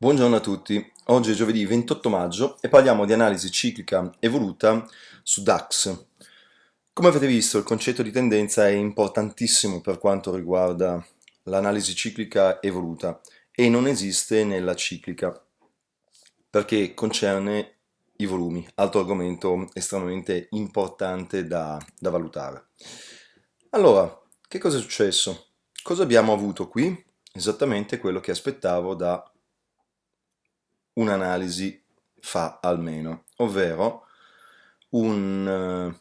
Buongiorno a tutti, oggi è giovedì 28 maggio e parliamo di analisi ciclica evoluta su DAX. Come avete visto il concetto di tendenza è importantissimo per quanto riguarda l'analisi ciclica evoluta e non esiste nella ciclica perché concerne i volumi, altro argomento estremamente importante da, da valutare. Allora, che cosa è successo? Cosa abbiamo avuto qui? Esattamente quello che aspettavo da un'analisi fa almeno, ovvero un eh,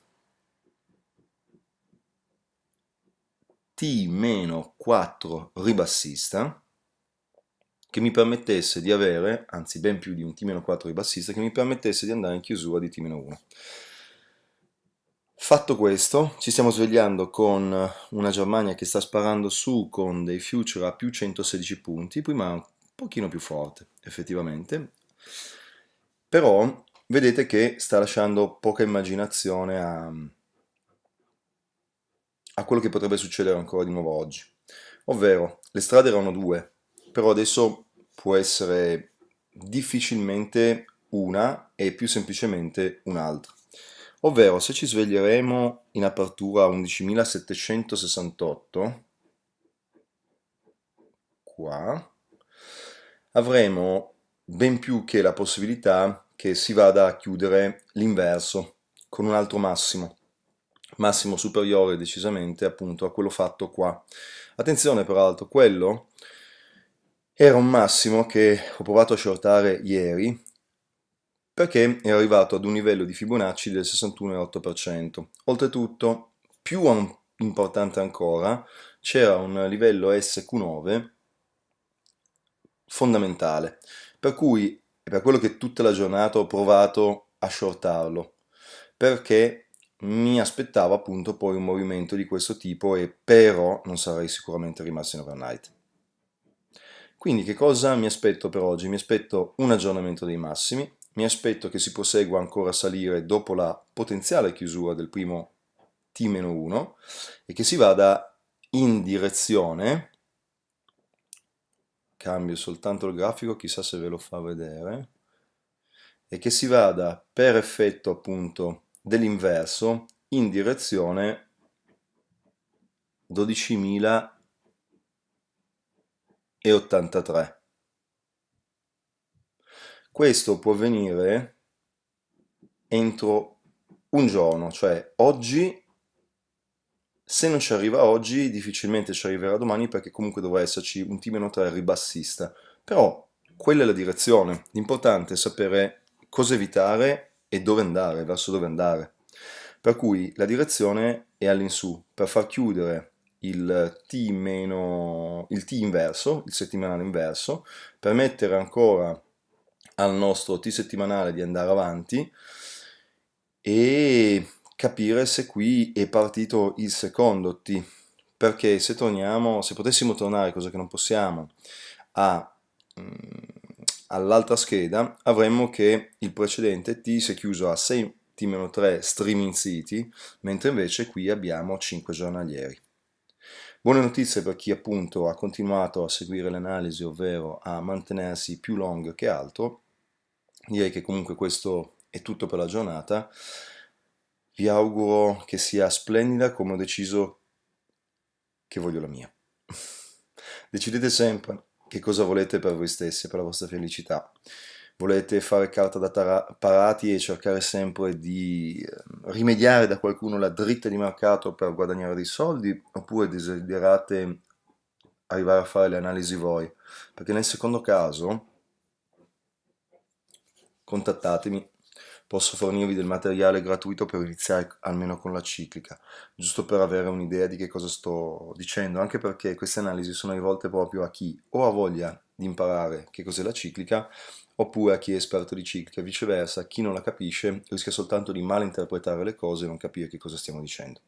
T-4 ribassista che mi permettesse di avere, anzi ben più di un T-4 ribassista, che mi permettesse di andare in chiusura di T-1. Fatto questo, ci stiamo svegliando con una Germania che sta sparando su con dei future a più 116 punti, prima pochino più forte, effettivamente. Però vedete che sta lasciando poca immaginazione a, a quello che potrebbe succedere ancora di nuovo oggi. Ovvero, le strade erano due, però adesso può essere difficilmente una e più semplicemente un'altra. Ovvero, se ci sveglieremo in apertura 11.768, qua, avremo ben più che la possibilità che si vada a chiudere l'inverso con un altro massimo, massimo superiore decisamente appunto a quello fatto qua. Attenzione peraltro, quello era un massimo che ho provato a shortare ieri perché è arrivato ad un livello di Fibonacci del 61,8%. Oltretutto, più importante ancora, c'era un livello SQ9 fondamentale. Per cui è per quello che tutta la giornata ho provato a shortarlo, perché mi aspettavo appunto poi un movimento di questo tipo e però non sarei sicuramente rimasto in overnight. Quindi che cosa mi aspetto per oggi? Mi aspetto un aggiornamento dei massimi, mi aspetto che si prosegua ancora a salire dopo la potenziale chiusura del primo T-1 e che si vada in direzione cambio soltanto il grafico, chissà se ve lo fa vedere, e che si vada per effetto appunto dell'inverso in direzione 12.083. Questo può avvenire entro un giorno, cioè oggi se non ci arriva oggi, difficilmente ci arriverà domani perché comunque dovrà esserci un timeno tra ribassista. Però quella è la direzione. L'importante è sapere cosa evitare e dove andare, verso dove andare. Per cui la direzione è all'insù per far chiudere il T, meno, il T inverso, il settimanale inverso, permettere ancora al nostro T settimanale di andare avanti e capire se qui è partito il secondo T, perché se torniamo, se potessimo tornare, cosa che non possiamo, mm, all'altra scheda, avremmo che il precedente T si è chiuso a 6 T-3 streaming city, mentre invece qui abbiamo 5 giornalieri. Buone notizie per chi appunto ha continuato a seguire l'analisi, ovvero a mantenersi più long che altro. Direi che comunque questo è tutto per la giornata vi auguro che sia splendida come ho deciso che voglio la mia. Decidete sempre che cosa volete per voi stessi, per la vostra felicità. Volete fare carta da parati e cercare sempre di ehm, rimediare da qualcuno la dritta di mercato per guadagnare dei soldi, oppure desiderate arrivare a fare le analisi voi? Perché nel secondo caso contattatemi posso fornirvi del materiale gratuito per iniziare almeno con la ciclica, giusto per avere un'idea di che cosa sto dicendo, anche perché queste analisi sono rivolte proprio a chi o ha voglia di imparare che cos'è la ciclica, oppure a chi è esperto di ciclica, viceversa, chi non la capisce rischia soltanto di malinterpretare le cose e non capire che cosa stiamo dicendo.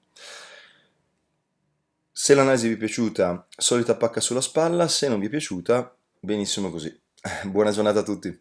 Se l'analisi vi è piaciuta, solita pacca sulla spalla, se non vi è piaciuta, benissimo così. Buona giornata a tutti!